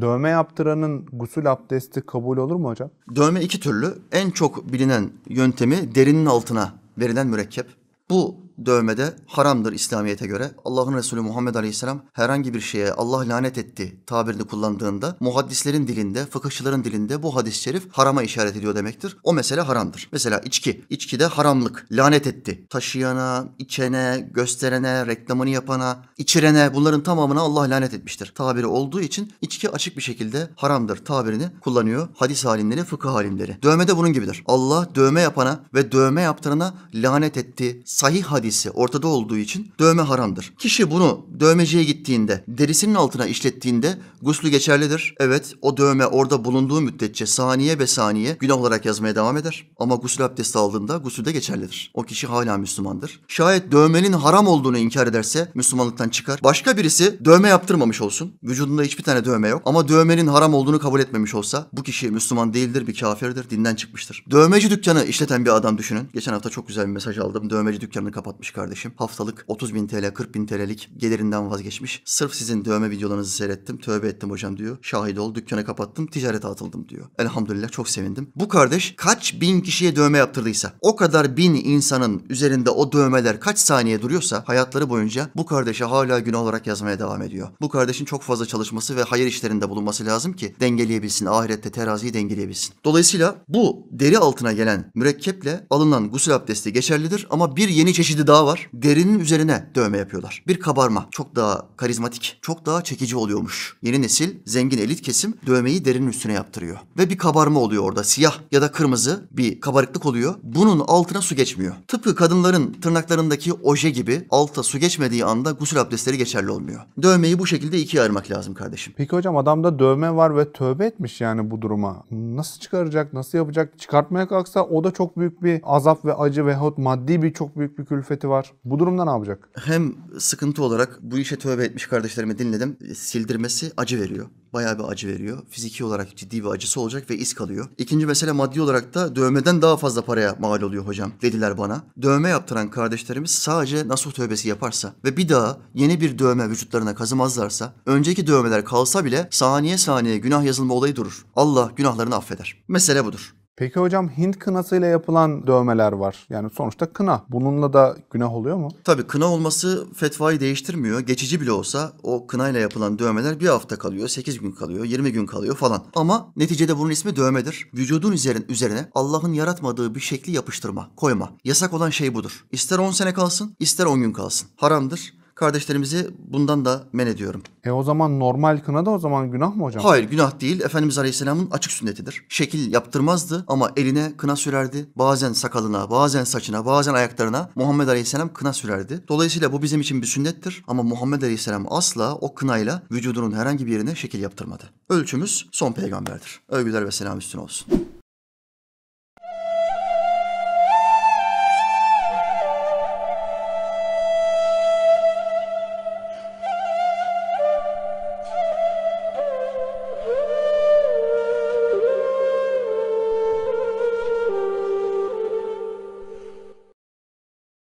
Dövme yaptıranın gusül abdesti kabul olur mu hocam? Dövme iki türlü. En çok bilinen yöntemi derinin altına verilen mürekkep. Bu dövmede haramdır İslamiyet'e göre. Allah'ın Resulü Muhammed Aleyhisselam herhangi bir şeye Allah lanet etti tabirini kullandığında muhaddislerin dilinde, fıkıhçıların dilinde bu hadis-i şerif harama işaret ediyor demektir. O mesele haramdır. Mesela içki. İçkide haramlık, lanet etti. Taşıyana, içene, gösterene, reklamını yapana, içirene bunların tamamına Allah lanet etmiştir. Tabiri olduğu için içki açık bir şekilde haramdır tabirini kullanıyor hadis alimleri, fıkıh alimleri. dövmede bunun gibidir. Allah dövme yapana ve dövme yaptırana lanet etti. Sahih hadis hadisi ortada olduğu için dövme haramdır. Kişi bunu dövmeciye gittiğinde, derisinin altına işlettiğinde guslü geçerlidir. Evet o dövme orada bulunduğu müddetçe saniye be saniye günah olarak yazmaya devam eder. Ama gusül abdesti aldığında gusül de geçerlidir. O kişi hala Müslümandır. Şayet dövmenin haram olduğunu inkar ederse Müslümanlıktan çıkar. Başka birisi dövme yaptırmamış olsun. Vücudunda hiçbir tane dövme yok ama dövmenin haram olduğunu kabul etmemiş olsa bu kişi Müslüman değildir, bir kafirdir, dinden çıkmıştır. Dövmeci dükkanı işleten bir adam düşünün. Geçen hafta çok güzel bir mesaj aldım. Dövmeci dükkanını kapat anlatmış kardeşim. Haftalık 30 bin TL, 40 bin TL'lik gelirinden vazgeçmiş. Sırf sizin dövme videolarınızı seyrettim. Tövbe ettim hocam diyor. Şahit ol. Dükkanı kapattım. Ticarete atıldım diyor. Elhamdülillah çok sevindim. Bu kardeş kaç bin kişiye dövme yaptırdıysa o kadar bin insanın üzerinde o dövmeler kaç saniye duruyorsa hayatları boyunca bu kardeşe hala günah olarak yazmaya devam ediyor. Bu kardeşin çok fazla çalışması ve hayır işlerinde bulunması lazım ki dengeleyebilsin. Ahirette teraziyi dengeleyebilsin. Dolayısıyla bu deri altına gelen mürekkeple alınan gusül abdesti geçerlidir ama bir yeni çeşidi daha var. Derinin üzerine dövme yapıyorlar. Bir kabarma. Çok daha karizmatik, çok daha çekici oluyormuş. Yeni nesil zengin elit kesim dövmeyi derinin üstüne yaptırıyor. Ve bir kabarma oluyor orada. Siyah ya da kırmızı bir kabarıklık oluyor. Bunun altına su geçmiyor. Tıpkı kadınların tırnaklarındaki oje gibi alta su geçmediği anda gusül abdestleri geçerli olmuyor. Dövmeyi bu şekilde ikiye ayırmak lazım kardeşim. Peki hocam adamda dövme var ve tövbe etmiş yani bu duruma. Nasıl çıkaracak, nasıl yapacak? Çıkartmaya kalksa o da çok büyük bir azap ve acı veyahut maddi bir çok büyük bir külfet muhabbeti var. Bu durumda ne yapacak? Hem sıkıntı olarak bu işe tövbe etmiş kardeşlerimi dinledim. Sildirmesi acı veriyor. Bayağı bir acı veriyor. Fiziki olarak ciddi bir acısı olacak ve iz kalıyor. İkinci mesele maddi olarak da dövmeden daha fazla paraya mal oluyor hocam dediler bana. Dövme yaptıran kardeşlerimiz sadece nasuh tövbesi yaparsa ve bir daha yeni bir dövme vücutlarına kazımazlarsa önceki dövmeler kalsa bile saniye saniye günah yazılma olayı durur. Allah günahlarını affeder. Mesele budur. Peki hocam Hint kınasıyla yapılan dövmeler var. Yani sonuçta kına. Bununla da günah oluyor mu? Tabii kına olması fetvayı değiştirmiyor. Geçici bile olsa o kına ile yapılan dövmeler bir hafta kalıyor, 8 gün kalıyor, 20 gün kalıyor falan. Ama neticede bunun ismi dövmedir. Vücudun üzerin, üzerine Allah'ın yaratmadığı bir şekli yapıştırma, koyma. Yasak olan şey budur. İster 10 sene kalsın, ister 10 gün kalsın. Haramdır. Kardeşlerimizi bundan da men ediyorum. E o zaman normal kına da o zaman günah mı hocam? Hayır günah değil. Efendimiz Aleyhisselam'ın açık sünnetidir. Şekil yaptırmazdı ama eline kına sürerdi. Bazen sakalına, bazen saçına, bazen ayaklarına Muhammed Aleyhisselam kına sürerdi. Dolayısıyla bu bizim için bir sünnettir ama Muhammed Aleyhisselam asla o kınayla vücudunun herhangi bir yerine şekil yaptırmadı. Ölçümüz son peygamberdir. Övgüler ve selam üstüne olsun.